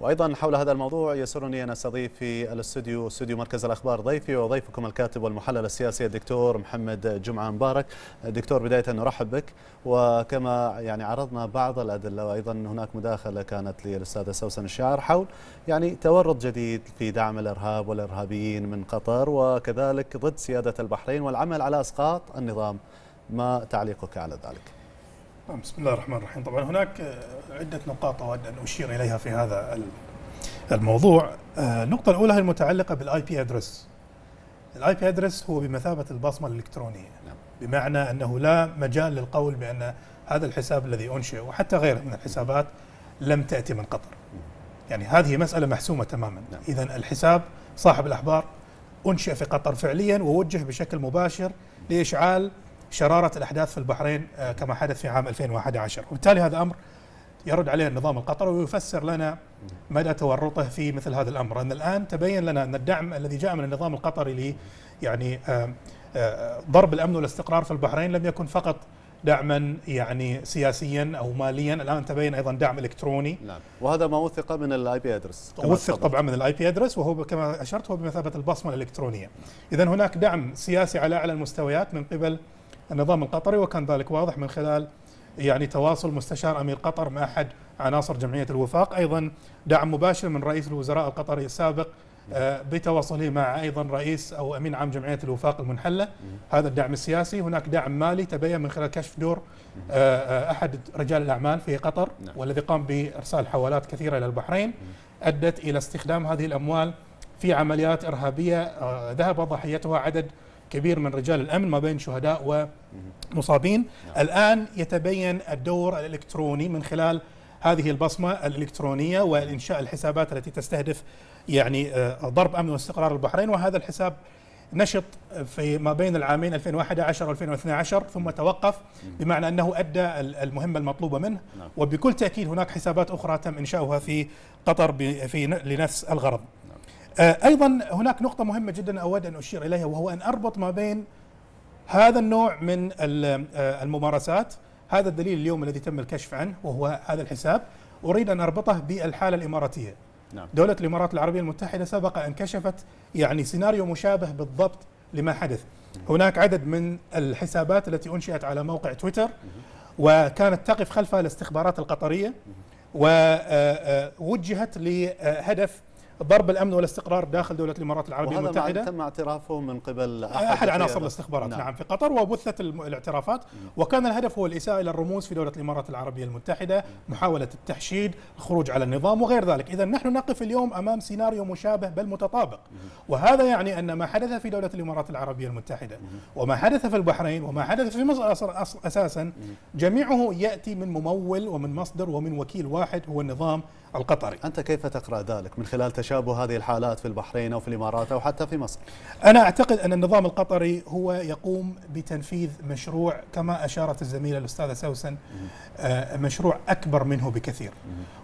وايضا حول هذا الموضوع يسرني ان استضيف في الاستوديو استوديو مركز الاخبار ضيفي وضيفكم الكاتب والمحلل السياسي الدكتور محمد جمعه مبارك. دكتور بدايه نرحب بك وكما يعني عرضنا بعض الادله وايضا هناك مداخله كانت للاستاذه سوسن الشاعر حول يعني تورط جديد في دعم الارهاب والارهابيين من قطر وكذلك ضد سياده البحرين والعمل على اسقاط النظام. ما تعليقك على ذلك؟ بسم الله الرحمن الرحيم طبعا هناك آه، عدة نقاط أود أن أشير إليها في هذا الموضوع آه، النقطة الأولى هي المتعلقة بالاي بي ادرس الاي بي ادرس هو بمثابة البصمة الإلكترونية نعم. بمعنى أنه لا مجال للقول بأن هذا الحساب الذي أنشئ وحتى غيره من الحسابات لم تأتي من قطر يعني هذه مسألة محسومة تماما نعم. إذا الحساب صاحب الأحبار أنشئ في قطر فعليا ووجه بشكل مباشر لإشعال شراره الاحداث في البحرين آه، كما حدث في عام 2011 وبالتالي هذا امر يرد عليه النظام القطري ويفسر لنا مدى تورطه في مثل هذا الامر ان الان تبين لنا ان الدعم الذي جاء من النظام القطري لي يعني آه، آه، ضرب الامن والاستقرار في البحرين لم يكن فقط دعما يعني سياسيا او ماليا الان تبين ايضا دعم الكتروني نعم وهذا ما وثق من الاي بي ادرس وثق طبعا من الاي بي ادرس وهو كما اشرت هو بمثابه البصمه الالكترونيه اذا هناك دعم سياسي على اعلى المستويات من قبل النظام القطري وكان ذلك واضح من خلال يعني تواصل مستشار امير قطر مع احد عناصر جمعيه الوفاق، ايضا دعم مباشر من رئيس الوزراء القطري السابق آه، بتواصله مع ايضا رئيس او امين عام جمعيه الوفاق المنحله، هذا الدعم السياسي، هناك دعم مالي تبين من خلال كشف دور آه، آه، احد رجال الاعمال في قطر نعم. والذي قام بارسال حوالات كثيره الى البحرين ادت الى استخدام هذه الاموال في عمليات ارهابيه ذهب ضحيتها عدد كبير من رجال الامن ما بين شهداء ومصابين نعم. الان يتبين الدور الالكتروني من خلال هذه البصمه الالكترونيه وانشاء الحسابات التي تستهدف يعني آه، ضرب امن واستقرار البحرين وهذا الحساب نشط في ما بين العامين 2011 و2012 ثم نعم. توقف بمعنى انه ادى المهمه المطلوبه منه نعم. وبكل تاكيد هناك حسابات اخرى تم انشاؤها في قطر في لنفس الغرض آه، ايضا هناك نقطه مهمه جدا اود ان اشير اليها وهو ان اربط ما بين هذا النوع من آه، الممارسات هذا الدليل اليوم الذي تم الكشف عنه وهو هذا الحساب اريد ان اربطه بالحاله الاماراتيه نعم. دولة الإمارات العربية المتحدة سبق أن كشفت يعني سيناريو مشابه بالضبط لما حدث هناك عدد من الحسابات التي أنشئت على موقع تويتر وكانت تقف خلفها الاستخبارات القطرية ووجهت آه، لهدف ضرب الامن والاستقرار داخل دوله الامارات العربيه وهذا المتحده تم اعترافه من قبل احد, أحد عناصر الاستخبارات نعم. نعم في قطر وبثت الاعترافات نعم. وكان الهدف هو الاساءه الى الرموز في دوله الامارات العربيه المتحده نعم. محاوله التحشيد الخروج على النظام وغير ذلك اذا نحن نقف اليوم امام سيناريو مشابه بل متطابق نعم. وهذا يعني ان ما حدث في دوله الامارات العربيه المتحده نعم. وما حدث في البحرين وما حدث في مصر اساسا نعم. جميعه ياتي من ممول ومن مصدر ومن وكيل واحد هو النظام القطري انت كيف تقرا ذلك من خلال تشكيل تشابه هذه الحالات في البحرين أو في الإمارات أو حتى في مصر أنا أعتقد أن النظام القطري هو يقوم بتنفيذ مشروع كما أشارت الزميلة الأستاذة سوسن آه، مشروع أكبر منه بكثير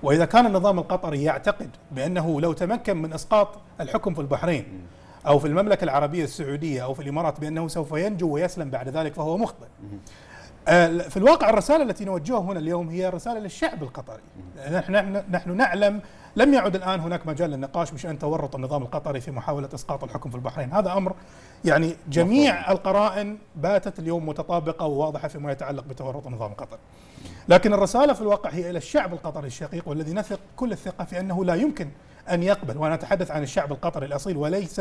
وإذا كان النظام القطري يعتقد بأنه لو تمكن من إسقاط الحكم في البحرين أو في المملكة العربية السعودية أو في الإمارات بأنه سوف ينجو ويسلم بعد ذلك فهو مخطئ آه، في الواقع الرسالة التي نوجهها هنا اليوم هي رسالة للشعب القطري نحن, نحن نعلم لم يعد الآن هناك مجال للنقاش بشأن تورط النظام القطري في محاولة إسقاط الحكم في البحرين هذا أمر يعني جميع القرائن باتت اليوم متطابقة وواضحة فيما يتعلق بتورط النظام القطري لكن الرسالة في الواقع هي إلى الشعب القطري الشقيق والذي نثق كل الثقة في أنه لا يمكن أن يقبل وأنا أتحدث عن الشعب القطري الأصيل وليس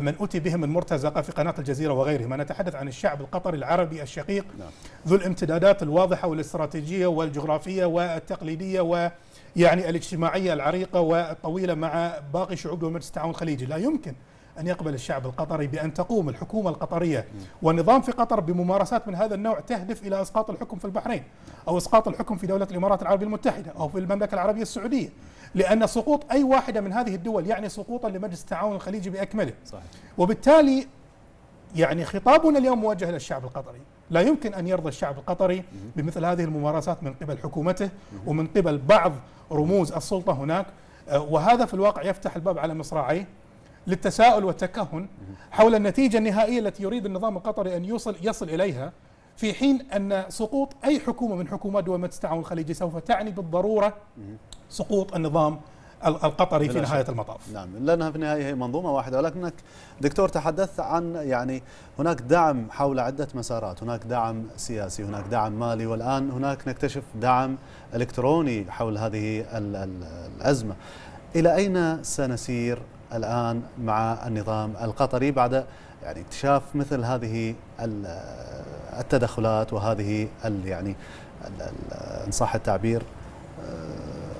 من أتي بهم المرتزقة في قناة الجزيرة وغيرهم أنا أتحدث عن الشعب القطري العربي الشقيق نعم. ذو الامتدادات الواضحة والاستراتيجية والجغرافية والتقليدية و يعني الاجتماعية العريقة والطويلة مع باقي شعوب دول مجلس التعاون الخليجي لا يمكن أن يقبل الشعب القطري بأن تقوم الحكومة القطرية والنظام في قطر بممارسات من هذا النوع تهدف إلى إسقاط الحكم في البحرين أو إسقاط الحكم في دولة الإمارات العربية المتحدة أو في المملكة العربية السعودية لأن سقوط أي واحدة من هذه الدول يعني سقوطا لمجلس التعاون الخليجي بأكمله صحيح. وبالتالي يعني خطابنا اليوم موجه للشعب القطري لا يمكن أن يرضى الشعب القطري بمثل هذه الممارسات من قبل حكومته ومن قبل بعض رموز السلطة هناك آه، وهذا في الواقع يفتح الباب على مصراعيه للتساؤل والتكهن حول النتيجة النهائية التي يريد النظام القطري أن يوصل يصل إليها في حين أن سقوط أي حكومة من حكومات دول مجلس التعاون الخليجي سوف تعني بالضرورة سقوط النظام القطري في نهاية المطاف نعم لأنها في النهاية هي منظومة واحدة ولكنك دكتور تحدثت عن يعني هناك دعم حول عدة مسارات هناك دعم سياسي هناك دعم مالي والآن هناك نكتشف دعم إلكتروني حول هذه الأزمة إلى أين سنسير الآن مع النظام القطري بعد يعني اكتشاف مثل هذه التدخلات وهذه يعني ان صح التعبير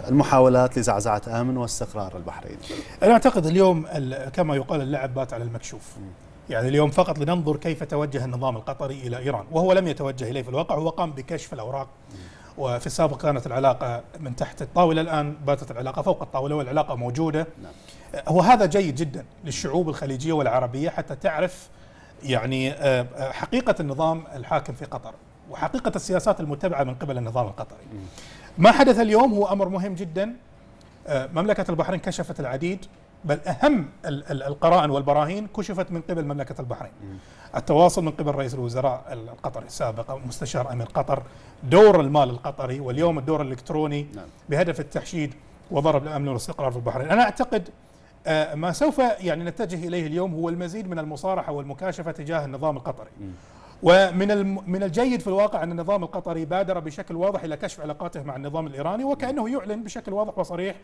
المحاولات لزعزعة أمن واستقرار البحرين أنا أعتقد اليوم كما يقال اللعب بات على المكشوف يعني اليوم فقط لننظر كيف توجه النظام القطري إلى إيران وهو لم يتوجه إليه في الواقع هو قام بكشف الأوراق وفي السابق كانت العلاقة من تحت الطاولة الآن باتت العلاقة فوق الطاولة والعلاقة موجودة نعم. أه، هو هذا جيد جدا للشعوب الخليجية والعربية حتى تعرف يعني أه، أه، حقيقة النظام الحاكم في قطر وحقيقة السياسات المتبعة من قبل النظام القطري ما حدث اليوم هو امر مهم جدا آه، مملكه البحرين كشفت العديد بل اهم القرائن والبراهين كشفت من قبل مملكه البحرين. التواصل من قبل رئيس الوزراء القطري السابق او مستشار امير قطر، دور المال القطري واليوم الدور الالكتروني نعم. بهدف التحشيد وضرب الامن والاستقرار في البحرين. انا اعتقد آه، ما سوف يعني نتجه اليه اليوم هو المزيد من المصارحه والمكاشفه تجاه النظام القطري. ومن من الجيد في الواقع أن النظام القطري بادر بشكل واضح إلى كشف علاقاته مع النظام الإيراني وكأنه يعلن بشكل واضح وصريح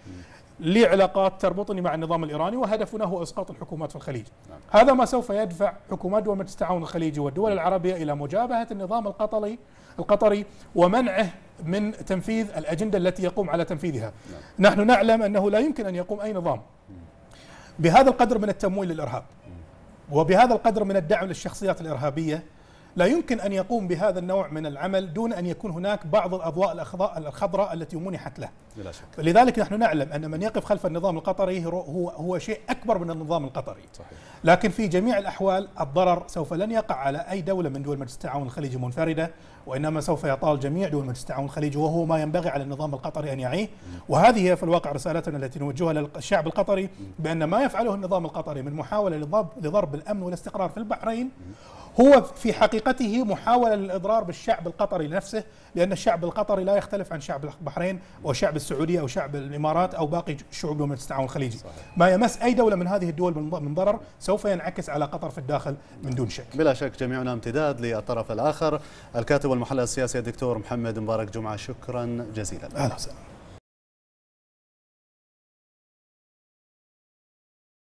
لي علاقات تربطني مع النظام الإيراني وهدفنا هو إسقاط الحكومات في الخليج نعم. هذا ما سوف يدفع حكومات دول مجلس التعاون الخليجي والدول العربية إلى مجابهة النظام القطري القطري ومنعه من تنفيذ الأجندة التي يقوم على تنفيذها نعم. نحن نعلم أنه لا يمكن أن يقوم أي نظام بهذا القدر من التمويل للإرهاب وبهذا القدر من الدعم للشخصيات الإرهابية لا يمكن أن يقوم بهذا النوع من العمل دون أن يكون هناك بعض الأضواء الخضراء التي منحت له بلا شك. لذلك نحن نعلم أن من يقف خلف النظام القطري هو, هو شيء أكبر من النظام القطري صحيح. لكن في جميع الأحوال الضرر سوف لن يقع على أي دولة من دول مجلس التعاون الخليجي منفردة وإنما سوف يطال جميع دول مجلس التعاون الخليجي وهو ما ينبغي على النظام القطري أن يعيه وهذه هي في الواقع رسالتنا التي نوجهها للشعب القطري بأن ما يفعله النظام القطري من محاولة لضرب الأمن والاستقرار في البحرين هو في حقيقته محاولة للإضرار بالشعب القطري نفسه لأن الشعب القطري لا يختلف عن شعب البحرين أو شعب السعودية أو شعب الإمارات أو باقي شعوب دول التعاون الخليجي صحيح. ما يمس أي دولة من هذه الدول من ضرر سوف ينعكس على قطر في الداخل من دون شك بلا شك جميعنا امتداد للطرف الآخر الكاتب والمحلل السياسي الدكتور محمد مبارك جمعة شكرا جزيلا أهلا وسهلا